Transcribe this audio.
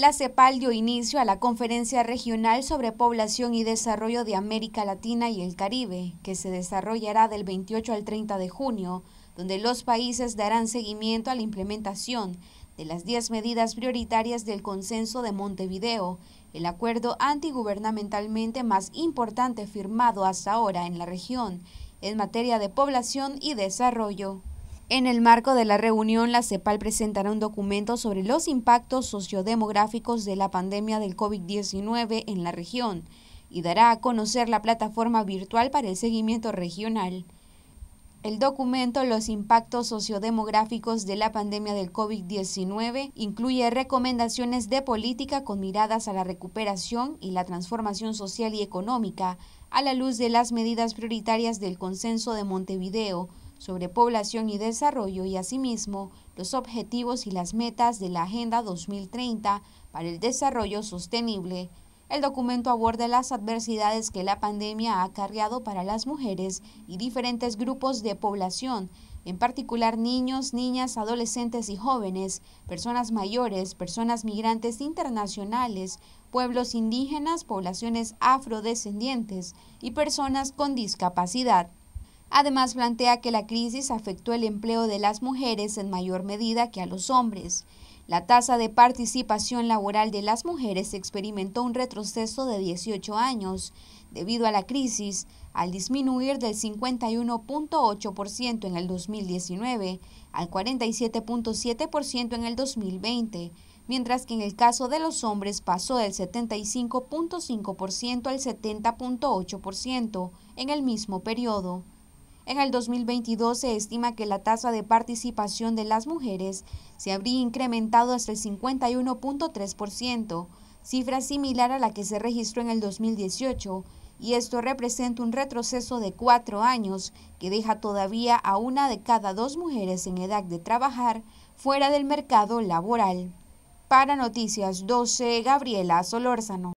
La CEPAL dio inicio a la Conferencia Regional sobre Población y Desarrollo de América Latina y el Caribe, que se desarrollará del 28 al 30 de junio, donde los países darán seguimiento a la implementación de las 10 medidas prioritarias del Consenso de Montevideo, el acuerdo antigubernamentalmente más importante firmado hasta ahora en la región en materia de población y desarrollo. En el marco de la reunión, la CEPAL presentará un documento sobre los impactos sociodemográficos de la pandemia del COVID-19 en la región y dará a conocer la plataforma virtual para el seguimiento regional. El documento Los impactos sociodemográficos de la pandemia del COVID-19 incluye recomendaciones de política con miradas a la recuperación y la transformación social y económica a la luz de las medidas prioritarias del Consenso de Montevideo sobre población y desarrollo y asimismo los objetivos y las metas de la Agenda 2030 para el Desarrollo Sostenible. El documento aborda las adversidades que la pandemia ha acarreado para las mujeres y diferentes grupos de población, en particular niños, niñas, adolescentes y jóvenes, personas mayores, personas migrantes internacionales, pueblos indígenas, poblaciones afrodescendientes y personas con discapacidad. Además, plantea que la crisis afectó el empleo de las mujeres en mayor medida que a los hombres. La tasa de participación laboral de las mujeres experimentó un retroceso de 18 años debido a la crisis, al disminuir del 51.8% en el 2019 al 47.7% en el 2020, mientras que en el caso de los hombres pasó del 75.5% al 70.8% en el mismo periodo. En el 2022 se estima que la tasa de participación de las mujeres se habría incrementado hasta el 51.3%, cifra similar a la que se registró en el 2018, y esto representa un retroceso de cuatro años que deja todavía a una de cada dos mujeres en edad de trabajar fuera del mercado laboral. Para Noticias 12, Gabriela Solórzano.